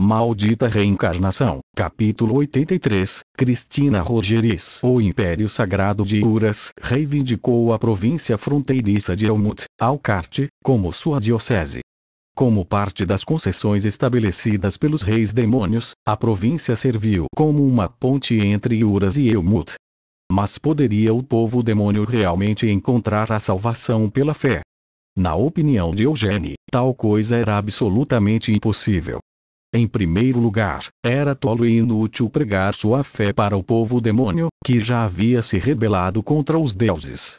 Maldita Reencarnação, capítulo 83, Cristina Rogeris O Império Sagrado de Uras reivindicou a província fronteiriça de Elmut, Alcarte, como sua diocese. Como parte das concessões estabelecidas pelos reis demônios, a província serviu como uma ponte entre Uras e Elmut. Mas poderia o povo demônio realmente encontrar a salvação pela fé? Na opinião de Eugênio, tal coisa era absolutamente impossível. Em primeiro lugar, era tolo e inútil pregar sua fé para o povo demônio, que já havia se rebelado contra os deuses.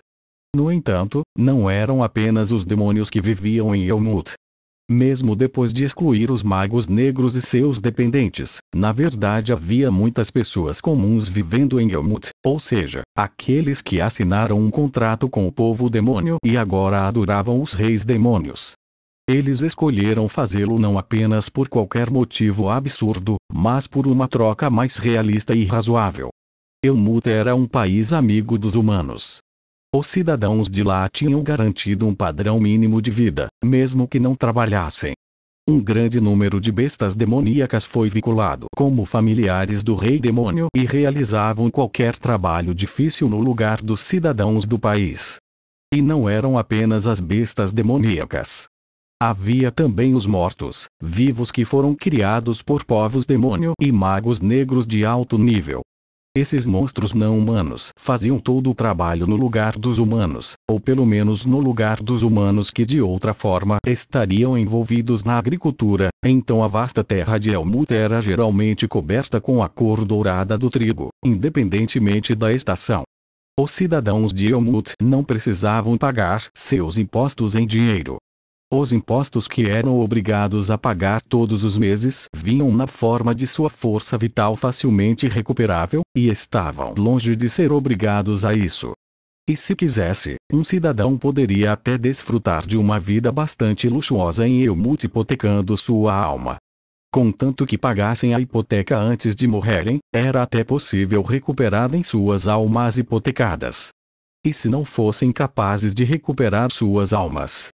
No entanto, não eram apenas os demônios que viviam em Elmut. Mesmo depois de excluir os magos negros e seus dependentes, na verdade havia muitas pessoas comuns vivendo em Elmut, ou seja, aqueles que assinaram um contrato com o povo demônio e agora adoravam os reis demônios. Eles escolheram fazê-lo não apenas por qualquer motivo absurdo, mas por uma troca mais realista e razoável. Eumuta era um país amigo dos humanos. Os cidadãos de lá tinham garantido um padrão mínimo de vida, mesmo que não trabalhassem. Um grande número de bestas demoníacas foi vinculado como familiares do rei demônio e realizavam qualquer trabalho difícil no lugar dos cidadãos do país. E não eram apenas as bestas demoníacas. Havia também os mortos, vivos que foram criados por povos demônio e magos negros de alto nível. Esses monstros não humanos faziam todo o trabalho no lugar dos humanos, ou pelo menos no lugar dos humanos que de outra forma estariam envolvidos na agricultura, então a vasta terra de Elmut era geralmente coberta com a cor dourada do trigo, independentemente da estação. Os cidadãos de Elmut não precisavam pagar seus impostos em dinheiro, os impostos que eram obrigados a pagar todos os meses vinham na forma de sua força vital facilmente recuperável, e estavam longe de ser obrigados a isso. E se quisesse, um cidadão poderia até desfrutar de uma vida bastante luxuosa em eu multipotecando sua alma. Contanto que pagassem a hipoteca antes de morrerem, era até possível recuperar em suas almas hipotecadas. E se não fossem capazes de recuperar suas almas,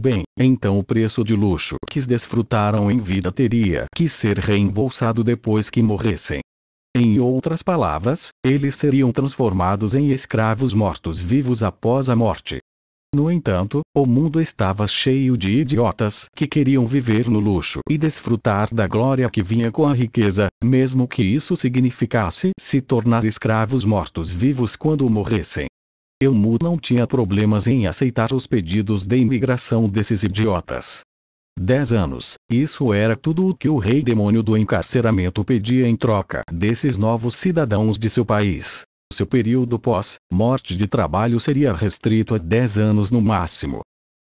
Bem, então o preço de luxo que desfrutaram em vida teria que ser reembolsado depois que morressem. Em outras palavras, eles seriam transformados em escravos mortos-vivos após a morte. No entanto, o mundo estava cheio de idiotas que queriam viver no luxo e desfrutar da glória que vinha com a riqueza, mesmo que isso significasse se tornar escravos mortos-vivos quando morressem. Eu não tinha problemas em aceitar os pedidos de imigração desses idiotas. Dez anos, isso era tudo o que o rei demônio do encarceramento pedia em troca desses novos cidadãos de seu país. Seu período pós-morte de trabalho seria restrito a dez anos no máximo.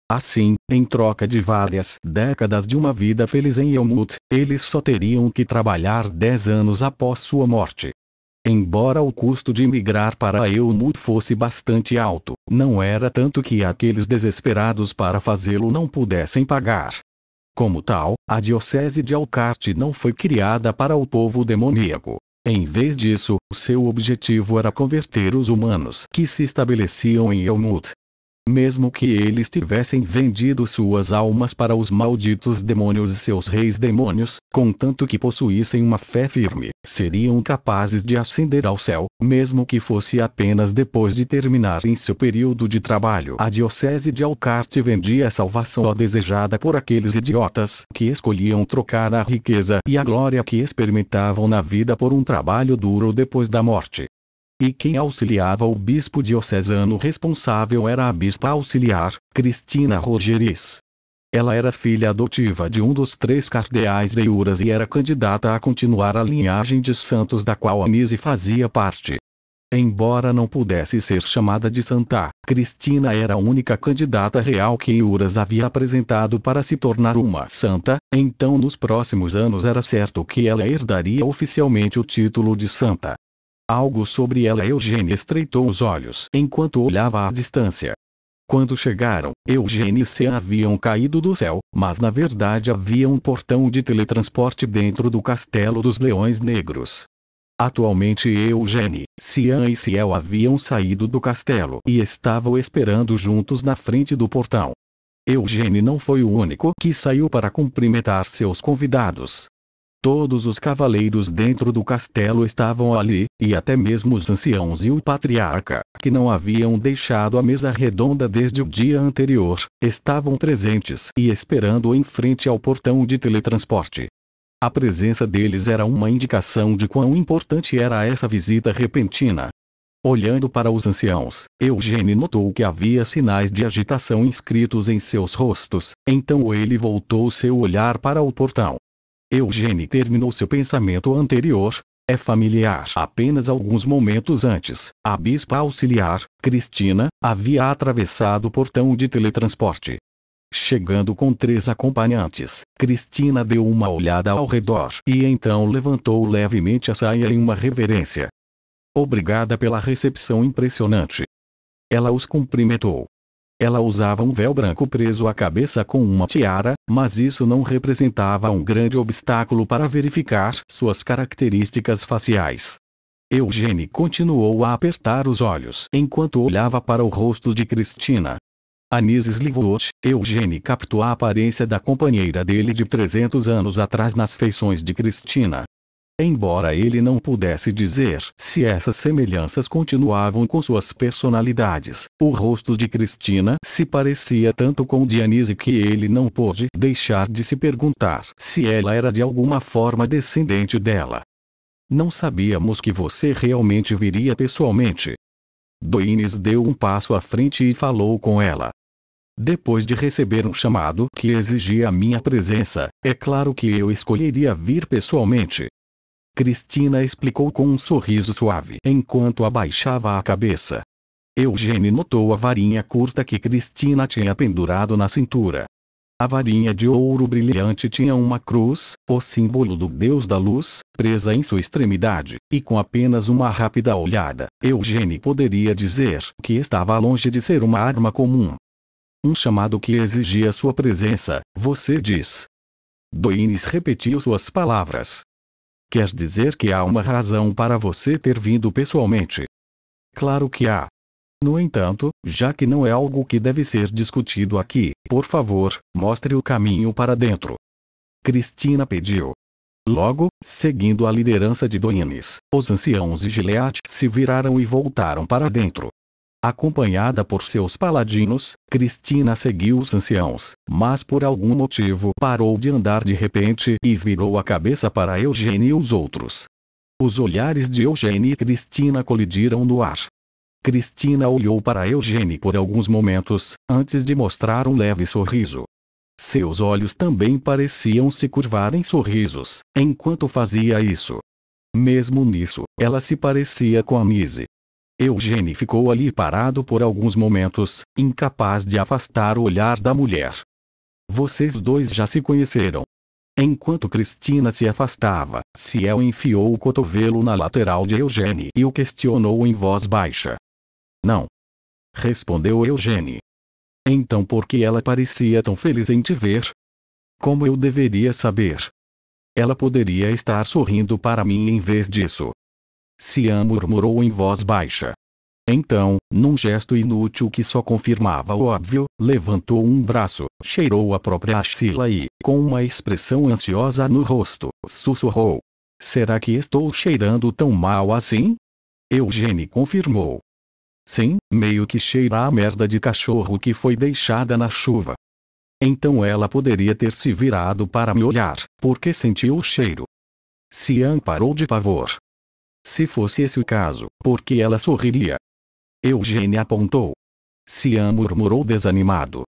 Assim, em troca de várias décadas de uma vida feliz em Yomut, eles só teriam que trabalhar dez anos após sua morte. Embora o custo de migrar para Elmut EUMU fosse bastante alto, não era tanto que aqueles desesperados para fazê-lo não pudessem pagar. Como tal, a Diocese de Alcarte não foi criada para o povo demoníaco. Em vez disso, seu objetivo era converter os humanos que se estabeleciam em Elmut mesmo que eles tivessem vendido suas almas para os malditos demônios e seus reis demônios, contanto que possuíssem uma fé firme, seriam capazes de ascender ao céu, mesmo que fosse apenas depois de terminarem seu período de trabalho. A diocese de Alcart vendia a salvação desejada por aqueles idiotas que escolhiam trocar a riqueza e a glória que experimentavam na vida por um trabalho duro depois da morte e quem auxiliava o bispo diocesano responsável era a bispa auxiliar, Cristina Rogeris. Ela era filha adotiva de um dos três cardeais de deuras e era candidata a continuar a linhagem de santos da qual Anise fazia parte. Embora não pudesse ser chamada de santa, Cristina era a única candidata real que Euras havia apresentado para se tornar uma santa, então nos próximos anos era certo que ela herdaria oficialmente o título de santa. Algo sobre ela Eugênia estreitou os olhos enquanto olhava à distância. Quando chegaram, Eugênia e Sean haviam caído do céu, mas na verdade havia um portão de teletransporte dentro do Castelo dos Leões Negros. Atualmente Eugênie, Cian e Ciel haviam saído do castelo e estavam esperando juntos na frente do portão. Eugênie não foi o único que saiu para cumprimentar seus convidados. Todos os cavaleiros dentro do castelo estavam ali, e até mesmo os anciãos e o patriarca, que não haviam deixado a mesa redonda desde o dia anterior, estavam presentes e esperando em frente ao portão de teletransporte. A presença deles era uma indicação de quão importante era essa visita repentina. Olhando para os anciãos, Eugênio notou que havia sinais de agitação inscritos em seus rostos, então ele voltou seu olhar para o portão. Eugênio terminou seu pensamento anterior, é familiar. Apenas alguns momentos antes, a bispa auxiliar, Cristina, havia atravessado o portão de teletransporte. Chegando com três acompanhantes, Cristina deu uma olhada ao redor e então levantou levemente a saia em uma reverência. Obrigada pela recepção impressionante. Ela os cumprimentou. Ela usava um véu branco preso à cabeça com uma tiara, mas isso não representava um grande obstáculo para verificar suas características faciais. Eugene continuou a apertar os olhos enquanto olhava para o rosto de Cristina. Anis Slivot, Eugene captou a aparência da companheira dele de 300 anos atrás nas feições de Cristina. Embora ele não pudesse dizer se essas semelhanças continuavam com suas personalidades, o rosto de Cristina se parecia tanto com o Anise que ele não pôde deixar de se perguntar se ela era de alguma forma descendente dela. Não sabíamos que você realmente viria pessoalmente. Doines deu um passo à frente e falou com ela. Depois de receber um chamado que exigia a minha presença, é claro que eu escolheria vir pessoalmente. Cristina explicou com um sorriso suave enquanto abaixava a cabeça. Eugênio notou a varinha curta que Cristina tinha pendurado na cintura. A varinha de ouro brilhante tinha uma cruz, o símbolo do Deus da Luz, presa em sua extremidade, e com apenas uma rápida olhada, Eugênio poderia dizer que estava longe de ser uma arma comum. Um chamado que exigia sua presença, você diz. Doines repetiu suas palavras, Quer dizer que há uma razão para você ter vindo pessoalmente? Claro que há. No entanto, já que não é algo que deve ser discutido aqui, por favor, mostre o caminho para dentro. Cristina pediu. Logo, seguindo a liderança de Doines, os anciãos e Gilead se viraram e voltaram para dentro. Acompanhada por seus paladinos, Cristina seguiu os anciãos, mas por algum motivo parou de andar de repente e virou a cabeça para Eugênio e os outros. Os olhares de Eugênio e Cristina colidiram no ar. Cristina olhou para Eugênio por alguns momentos, antes de mostrar um leve sorriso. Seus olhos também pareciam se curvar em sorrisos, enquanto fazia isso. Mesmo nisso, ela se parecia com a Nise Eugênio ficou ali parado por alguns momentos, incapaz de afastar o olhar da mulher. Vocês dois já se conheceram. Enquanto Cristina se afastava, Ciel enfiou o cotovelo na lateral de Eugênio e o questionou em voz baixa. Não. Respondeu Eugênio. Então por que ela parecia tão feliz em te ver? Como eu deveria saber? Ela poderia estar sorrindo para mim em vez disso. Sian murmurou em voz baixa. Então, num gesto inútil que só confirmava o óbvio, levantou um braço, cheirou a própria axila e, com uma expressão ansiosa no rosto, sussurrou. Será que estou cheirando tão mal assim? Eugene confirmou. Sim, meio que cheira a merda de cachorro que foi deixada na chuva. Então ela poderia ter se virado para me olhar, porque sentiu o cheiro. Cian parou de pavor, se fosse esse o caso, por que ela sorriria? Eugênia apontou. Sian murmurou desanimado.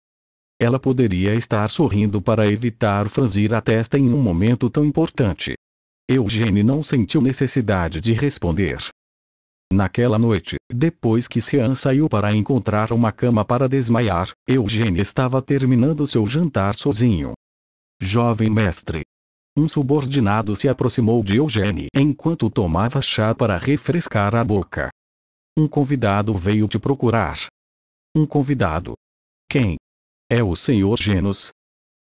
Ela poderia estar sorrindo para evitar franzir a testa em um momento tão importante. Eugênia não sentiu necessidade de responder. Naquela noite, depois que Sean saiu para encontrar uma cama para desmaiar, Eugênia estava terminando seu jantar sozinho. Jovem mestre, um subordinado se aproximou de Eugênie enquanto tomava chá para refrescar a boca. Um convidado veio te procurar. Um convidado. Quem? É o senhor Genos.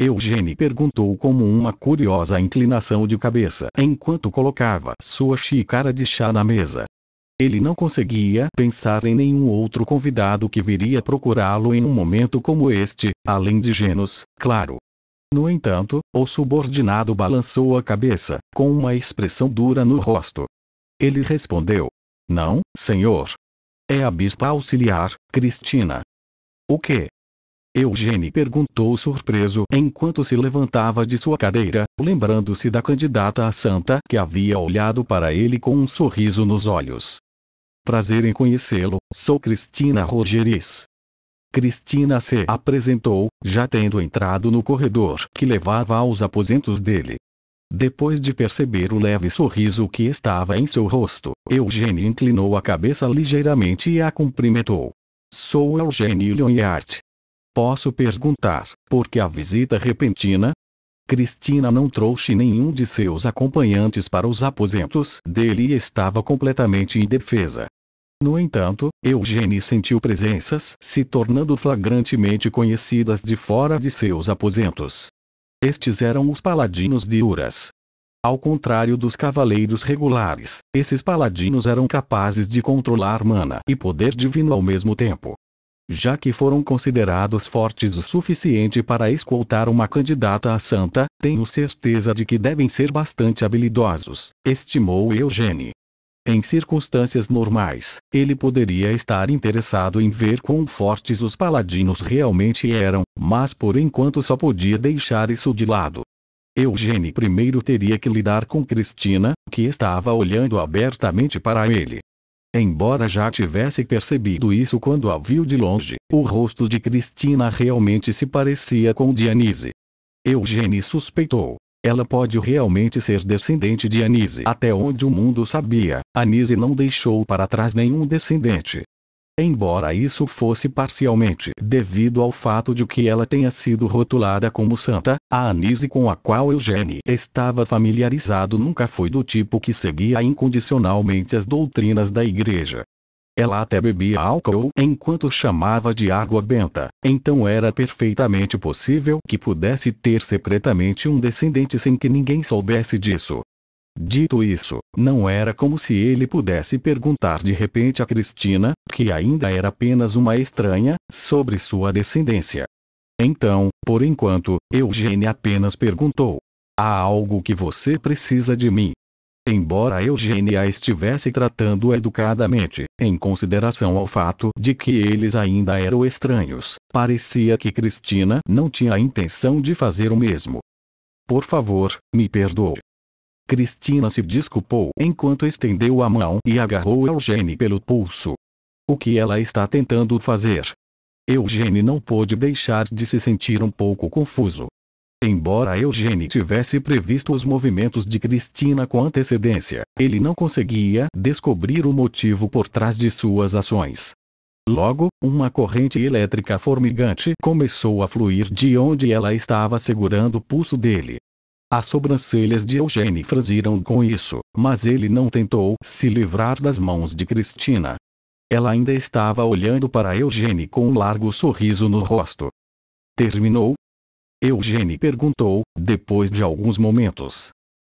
Eugênie perguntou com uma curiosa inclinação de cabeça enquanto colocava sua xícara de chá na mesa. Ele não conseguia pensar em nenhum outro convidado que viria procurá-lo em um momento como este, além de Genos, claro. No entanto, o subordinado balançou a cabeça, com uma expressão dura no rosto. Ele respondeu: Não, senhor. É a bispa auxiliar, Cristina. O que? Eugênio perguntou surpreso enquanto se levantava de sua cadeira, lembrando-se da candidata à santa que havia olhado para ele com um sorriso nos olhos. Prazer em conhecê-lo, sou Cristina Rogeris. Cristina se apresentou, já tendo entrado no corredor que levava aos aposentos dele. Depois de perceber o leve sorriso que estava em seu rosto, Eugênio inclinou a cabeça ligeiramente e a cumprimentou. Sou Eugênio Leonhardt. Posso perguntar, por que a visita repentina? Cristina não trouxe nenhum de seus acompanhantes para os aposentos dele e estava completamente indefesa. No entanto, Eugênio sentiu presenças se tornando flagrantemente conhecidas de fora de seus aposentos. Estes eram os paladinos de Uras. Ao contrário dos cavaleiros regulares, esses paladinos eram capazes de controlar mana e poder divino ao mesmo tempo. Já que foram considerados fortes o suficiente para escoltar uma candidata à santa, tenho certeza de que devem ser bastante habilidosos, estimou Eugênio. Em circunstâncias normais, ele poderia estar interessado em ver quão fortes os paladinos realmente eram, mas por enquanto só podia deixar isso de lado. Eugene primeiro teria que lidar com Cristina, que estava olhando abertamente para ele. Embora já tivesse percebido isso quando a viu de longe, o rosto de Cristina realmente se parecia com Anise. Eugene suspeitou, ela pode realmente ser descendente de Anise. Até onde o mundo sabia, Anise não deixou para trás nenhum descendente. Embora isso fosse parcialmente devido ao fato de que ela tenha sido rotulada como santa, a Anise com a qual Eugene estava familiarizado nunca foi do tipo que seguia incondicionalmente as doutrinas da igreja. Ela até bebia álcool enquanto chamava de água benta, então era perfeitamente possível que pudesse ter secretamente um descendente sem que ninguém soubesse disso. Dito isso, não era como se ele pudesse perguntar de repente a Cristina, que ainda era apenas uma estranha, sobre sua descendência. Então, por enquanto, Eugênia apenas perguntou: Há algo que você precisa de mim? embora Eugênia estivesse tratando educadamente, em consideração ao fato de que eles ainda eram estranhos, parecia que Cristina não tinha a intenção de fazer o mesmo. Por favor, me perdoe. Cristina se desculpou enquanto estendeu a mão e agarrou Eugênia pelo pulso. O que ela está tentando fazer? Eugênia não pôde deixar de se sentir um pouco confuso. Embora Eugênio tivesse previsto os movimentos de Cristina com antecedência, ele não conseguia descobrir o motivo por trás de suas ações. Logo, uma corrente elétrica formigante começou a fluir de onde ela estava segurando o pulso dele. As sobrancelhas de Eugênio franziram com isso, mas ele não tentou se livrar das mãos de Cristina. Ela ainda estava olhando para Eugênio com um largo sorriso no rosto. Terminou, Eugene perguntou, depois de alguns momentos.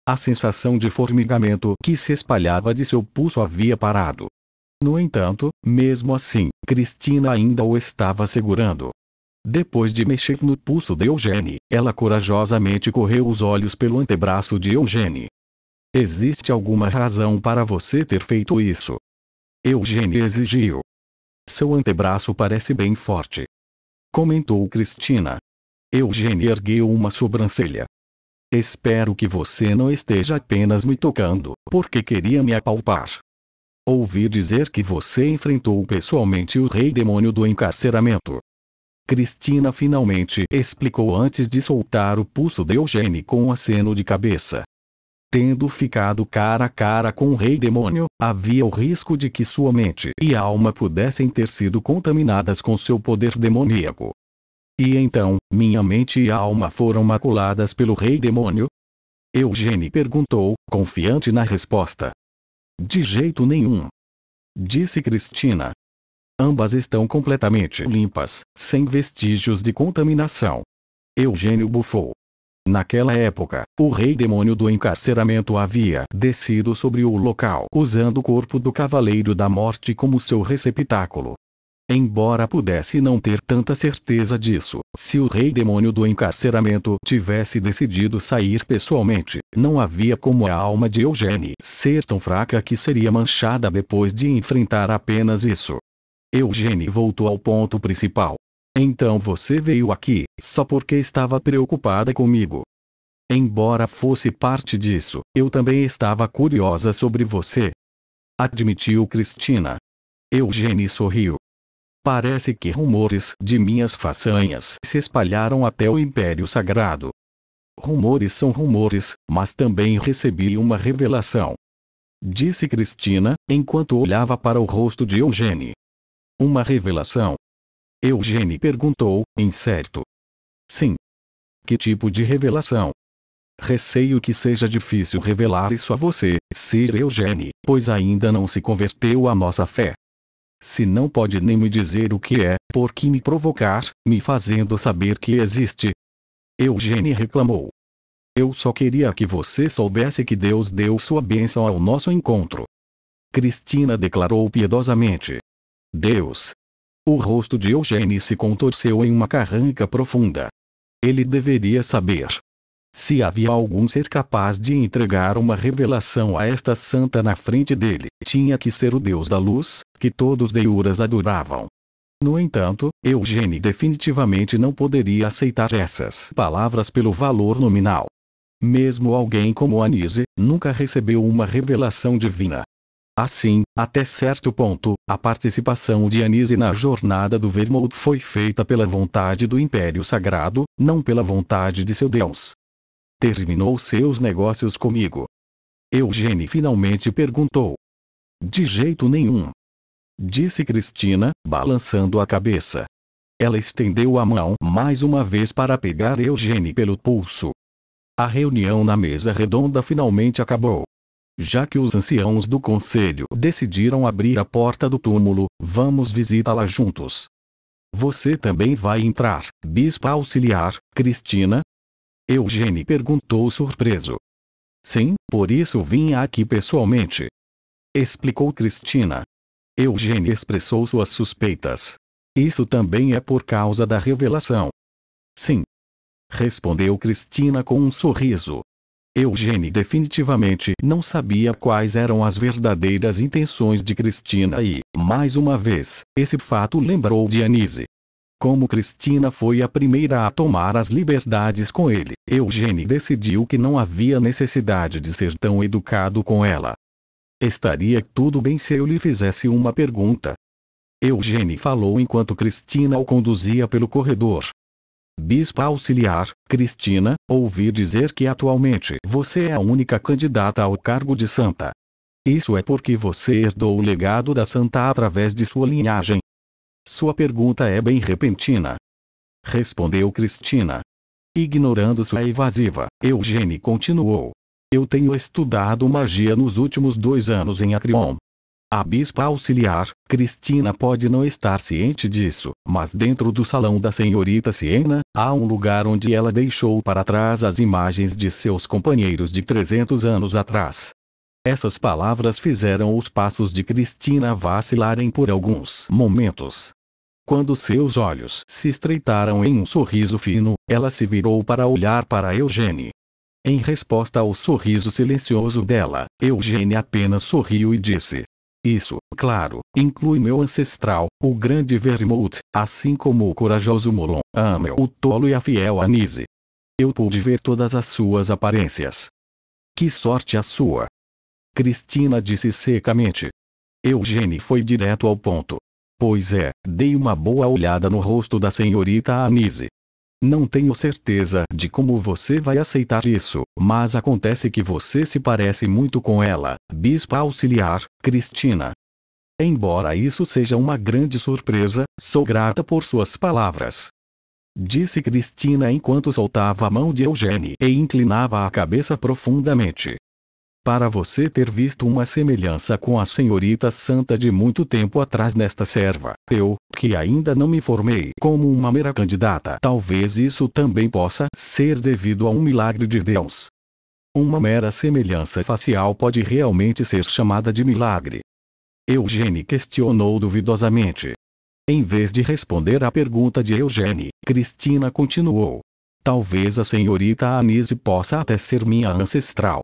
A sensação de formigamento que se espalhava de seu pulso havia parado. No entanto, mesmo assim, Cristina ainda o estava segurando. Depois de mexer no pulso de Eugene, ela corajosamente correu os olhos pelo antebraço de Eugene. Existe alguma razão para você ter feito isso? Eugene exigiu. Seu antebraço parece bem forte. Comentou Cristina, Eugênia ergueu uma sobrancelha. Espero que você não esteja apenas me tocando, porque queria me apalpar. Ouvi dizer que você enfrentou pessoalmente o rei demônio do encarceramento. Cristina finalmente explicou antes de soltar o pulso de Eugênio com um aceno de cabeça. Tendo ficado cara a cara com o rei demônio, havia o risco de que sua mente e alma pudessem ter sido contaminadas com seu poder demoníaco. E então, minha mente e alma foram maculadas pelo rei demônio? Eugênio perguntou, confiante na resposta. De jeito nenhum. Disse Cristina. Ambas estão completamente limpas, sem vestígios de contaminação. Eugênio bufou. Naquela época, o rei demônio do encarceramento havia descido sobre o local usando o corpo do Cavaleiro da Morte como seu receptáculo, Embora pudesse não ter tanta certeza disso, se o rei demônio do encarceramento tivesse decidido sair pessoalmente, não havia como a alma de Eugênie ser tão fraca que seria manchada depois de enfrentar apenas isso. Eugênie voltou ao ponto principal. Então você veio aqui, só porque estava preocupada comigo. Embora fosse parte disso, eu também estava curiosa sobre você. Admitiu Cristina. Eugênie sorriu. Parece que rumores de minhas façanhas se espalharam até o Império Sagrado. Rumores são rumores, mas também recebi uma revelação. Disse Cristina, enquanto olhava para o rosto de Eugênie. Uma revelação? Eugênie perguntou, incerto. Sim. Que tipo de revelação? Receio que seja difícil revelar isso a você, Sir Eugênie, pois ainda não se converteu à nossa fé. Se não pode nem me dizer o que é, por que me provocar, me fazendo saber que existe? Eugênio reclamou. Eu só queria que você soubesse que Deus deu sua bênção ao nosso encontro. Cristina declarou piedosamente. Deus. O rosto de Eugênio se contorceu em uma carranca profunda. Ele deveria saber. Se havia algum ser capaz de entregar uma revelação a esta santa na frente dele, tinha que ser o Deus da luz, que todos deuras adoravam. No entanto, Eugênio definitivamente não poderia aceitar essas palavras pelo valor nominal. Mesmo alguém como Anise, nunca recebeu uma revelação divina. Assim, até certo ponto, a participação de Anise na jornada do Vermouth foi feita pela vontade do Império Sagrado, não pela vontade de seu Deus. Terminou seus negócios comigo. Eugênio finalmente perguntou. De jeito nenhum. Disse Cristina, balançando a cabeça. Ela estendeu a mão mais uma vez para pegar Eugênio pelo pulso. A reunião na mesa redonda finalmente acabou. Já que os anciãos do conselho decidiram abrir a porta do túmulo, vamos visitá-la juntos. Você também vai entrar, bispa auxiliar, Cristina, Eugene perguntou surpreso. Sim, por isso vim aqui pessoalmente. Explicou Cristina. Eugênio expressou suas suspeitas. Isso também é por causa da revelação. Sim. Respondeu Cristina com um sorriso. Eugênio definitivamente não sabia quais eram as verdadeiras intenções de Cristina e, mais uma vez, esse fato lembrou de Anise. Como Cristina foi a primeira a tomar as liberdades com ele, Eugênio decidiu que não havia necessidade de ser tão educado com ela. Estaria tudo bem se eu lhe fizesse uma pergunta. Eugênio falou enquanto Cristina o conduzia pelo corredor. Bispa auxiliar, Cristina, ouvi dizer que atualmente você é a única candidata ao cargo de santa. Isso é porque você herdou o legado da santa através de sua linhagem, sua pergunta é bem repentina. Respondeu Cristina. Ignorando sua evasiva, Eugênio continuou. Eu tenho estudado magia nos últimos dois anos em Acrion. A bispa auxiliar, Cristina pode não estar ciente disso, mas dentro do salão da senhorita Siena, há um lugar onde ela deixou para trás as imagens de seus companheiros de 300 anos atrás. Essas palavras fizeram os passos de Cristina vacilarem por alguns momentos. Quando seus olhos se estreitaram em um sorriso fino, ela se virou para olhar para Eugênie. Em resposta ao sorriso silencioso dela, Eugênie apenas sorriu e disse: Isso, claro, inclui meu ancestral, o grande Vermouth, assim como o corajoso Molon, Amel, o tolo e a fiel Anise. Eu pude ver todas as suas aparências. Que sorte a sua! Cristina disse secamente. Eugênie foi direto ao ponto. Pois é, dei uma boa olhada no rosto da senhorita Anise. Não tenho certeza de como você vai aceitar isso, mas acontece que você se parece muito com ela, bispa auxiliar, Cristina. Embora isso seja uma grande surpresa, sou grata por suas palavras. Disse Cristina enquanto soltava a mão de Eugênie e inclinava a cabeça profundamente para você ter visto uma semelhança com a senhorita santa de muito tempo atrás nesta serva. Eu, que ainda não me formei como uma mera candidata. Talvez isso também possa ser devido a um milagre de Deus. Uma mera semelhança facial pode realmente ser chamada de milagre. Eugênio questionou duvidosamente. Em vez de responder à pergunta de Eugênio, Cristina continuou. Talvez a senhorita Anise possa até ser minha ancestral.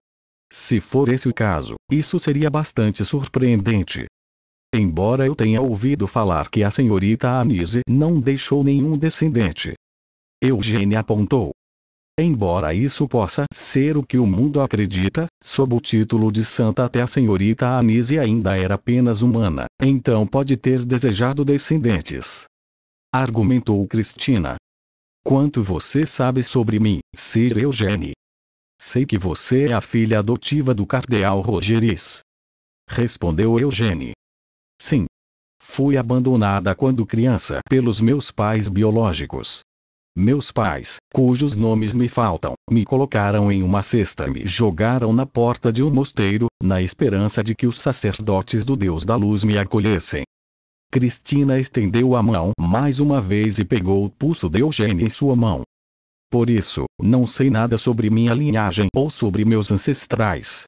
Se for esse o caso, isso seria bastante surpreendente. Embora eu tenha ouvido falar que a senhorita Anise não deixou nenhum descendente. Eugênia apontou. Embora isso possa ser o que o mundo acredita, sob o título de santa até a senhorita Anise ainda era apenas humana, então pode ter desejado descendentes. Argumentou Cristina. Quanto você sabe sobre mim, Sir Eugênio? Sei que você é a filha adotiva do cardeal Rogeris. Respondeu Eugênie. Sim. Fui abandonada quando criança pelos meus pais biológicos. Meus pais, cujos nomes me faltam, me colocaram em uma cesta e me jogaram na porta de um mosteiro, na esperança de que os sacerdotes do Deus da Luz me acolhessem. Cristina estendeu a mão mais uma vez e pegou o pulso de Eugênio em sua mão, por isso, não sei nada sobre minha linhagem ou sobre meus ancestrais.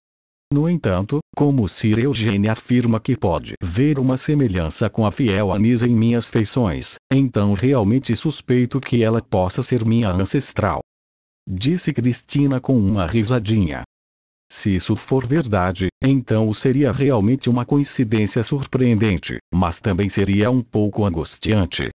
No entanto, como Sir Eugene afirma que pode ver uma semelhança com a fiel Anisa em minhas feições, então realmente suspeito que ela possa ser minha ancestral. Disse Cristina com uma risadinha. Se isso for verdade, então seria realmente uma coincidência surpreendente, mas também seria um pouco angustiante.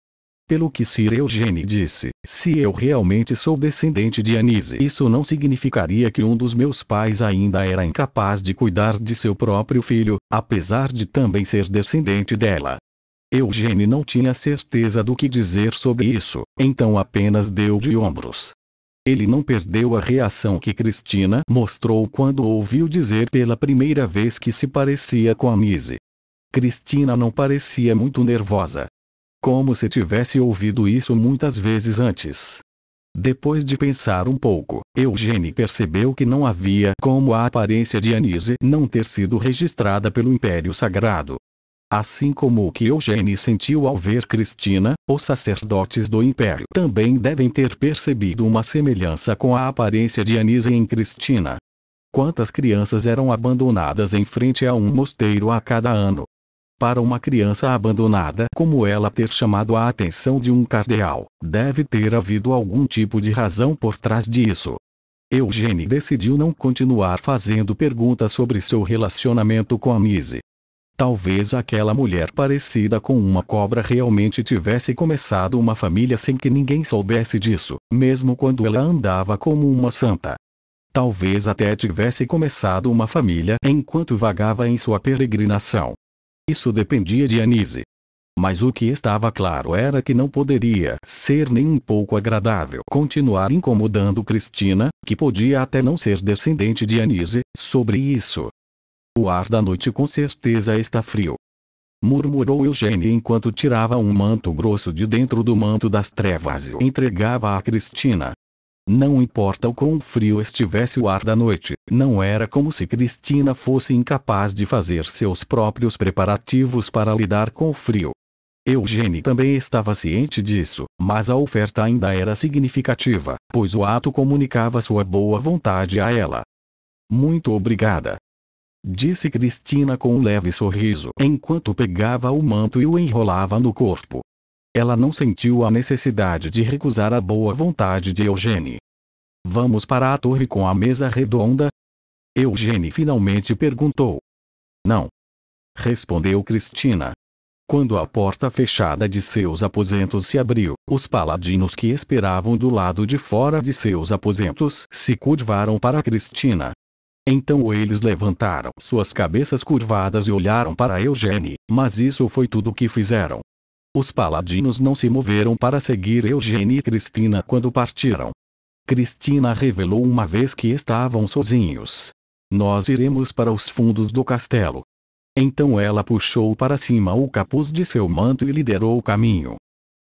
Pelo que Sir Eugene disse, se eu realmente sou descendente de Anise, isso não significaria que um dos meus pais ainda era incapaz de cuidar de seu próprio filho, apesar de também ser descendente dela. Eugene não tinha certeza do que dizer sobre isso, então apenas deu de ombros. Ele não perdeu a reação que Cristina mostrou quando ouviu dizer pela primeira vez que se parecia com Anise. Cristina não parecia muito nervosa, como se tivesse ouvido isso muitas vezes antes. Depois de pensar um pouco, Eugene percebeu que não havia como a aparência de Anise não ter sido registrada pelo Império Sagrado. Assim como o que Eugene sentiu ao ver Cristina, os sacerdotes do Império também devem ter percebido uma semelhança com a aparência de Anise em Cristina. Quantas crianças eram abandonadas em frente a um mosteiro a cada ano, para uma criança abandonada como ela ter chamado a atenção de um cardeal, deve ter havido algum tipo de razão por trás disso. Eugene decidiu não continuar fazendo perguntas sobre seu relacionamento com a Mise. Talvez aquela mulher parecida com uma cobra realmente tivesse começado uma família sem que ninguém soubesse disso, mesmo quando ela andava como uma santa. Talvez até tivesse começado uma família enquanto vagava em sua peregrinação. Isso dependia de Anise. Mas o que estava claro era que não poderia ser nem um pouco agradável continuar incomodando Cristina, que podia até não ser descendente de Anise, sobre isso. O ar da noite com certeza está frio. Murmurou Eugênio enquanto tirava um manto grosso de dentro do manto das trevas e entregava a Cristina. Não importa o quão frio estivesse o ar da noite, não era como se Cristina fosse incapaz de fazer seus próprios preparativos para lidar com o frio. Eugênio também estava ciente disso, mas a oferta ainda era significativa, pois o ato comunicava sua boa vontade a ela. Muito obrigada. Disse Cristina com um leve sorriso enquanto pegava o manto e o enrolava no corpo. Ela não sentiu a necessidade de recusar a boa vontade de Eugênie. Vamos para a torre com a mesa redonda? Eugênie finalmente perguntou. Não. Respondeu Cristina. Quando a porta fechada de seus aposentos se abriu, os paladinos que esperavam do lado de fora de seus aposentos se curvaram para Cristina. Então eles levantaram suas cabeças curvadas e olharam para Eugênie, mas isso foi tudo o que fizeram. Os paladinos não se moveram para seguir Eugênia e Cristina quando partiram. Cristina revelou uma vez que estavam sozinhos. Nós iremos para os fundos do castelo. Então ela puxou para cima o capuz de seu manto e liderou o caminho.